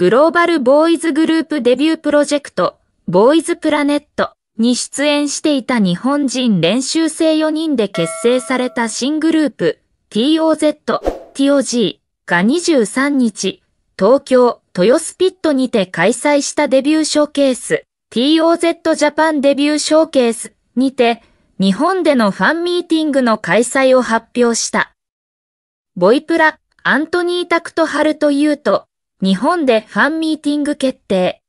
グローバルボーイズグループデビュープロジェクト、ボーイズプラネットに出演していた日本人練習生4人で結成された新グループ、TOZ、TOG が23日、東京、豊洲ピットにて開催したデビューショーケース、TOZ ジャパンデビューショーケースにて、日本でのファンミーティングの開催を発表した。ボイプラ、アントニー・タクト・ハルというと、日本でファンミーティング決定。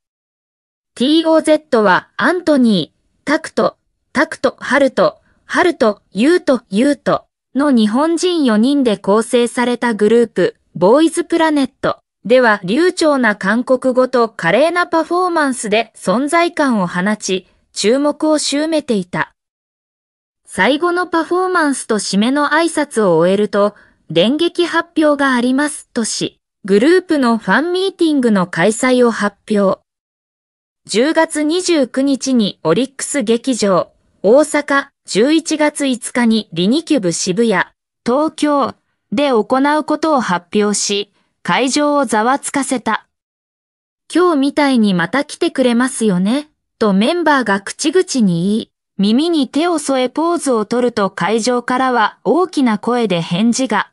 TOZ はアントニー、タクト、タクト、ハルト、ハルト、ユート、ユートの日本人4人で構成されたグループ、ボーイズプラネットでは流暢な韓国語と華麗なパフォーマンスで存在感を放ち、注目を集めていた。最後のパフォーマンスと締めの挨拶を終えると、電撃発表がありますとし、グループのファンミーティングの開催を発表。10月29日にオリックス劇場、大阪、11月5日にリニキュブ渋谷、東京で行うことを発表し、会場をざわつかせた。今日みたいにまた来てくれますよね、とメンバーが口々に言い、耳に手を添えポーズを取ると会場からは大きな声で返事が。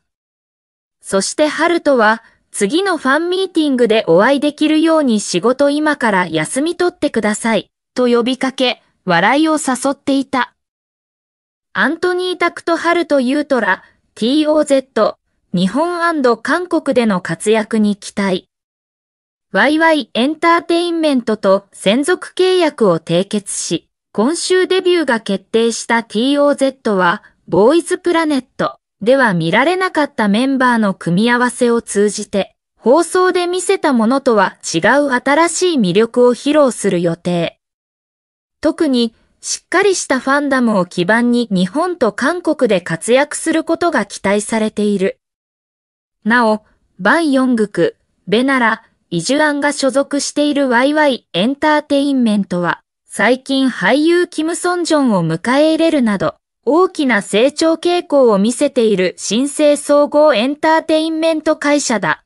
そして春とは次のファンミーティングでお会いできるように仕事今から休み取ってください、と呼びかけ、笑いを誘っていた。アントニー・タクト・ハルト・ユートラ、TOZ、日本韓国での活躍に期待。YY エンターテインメントと専属契約を締結し、今週デビューが決定した TOZ は、ボーイズプラネット。では見られなかったメンバーの組み合わせを通じて、放送で見せたものとは違う新しい魅力を披露する予定。特に、しっかりしたファンダムを基盤に日本と韓国で活躍することが期待されている。なお、バン・ヨングク、ベナラ、イジュアンが所属している YY エンターテインメントは、最近俳優キム・ソンジョンを迎え入れるなど、大きな成長傾向を見せている新生総合エンターテインメント会社だ。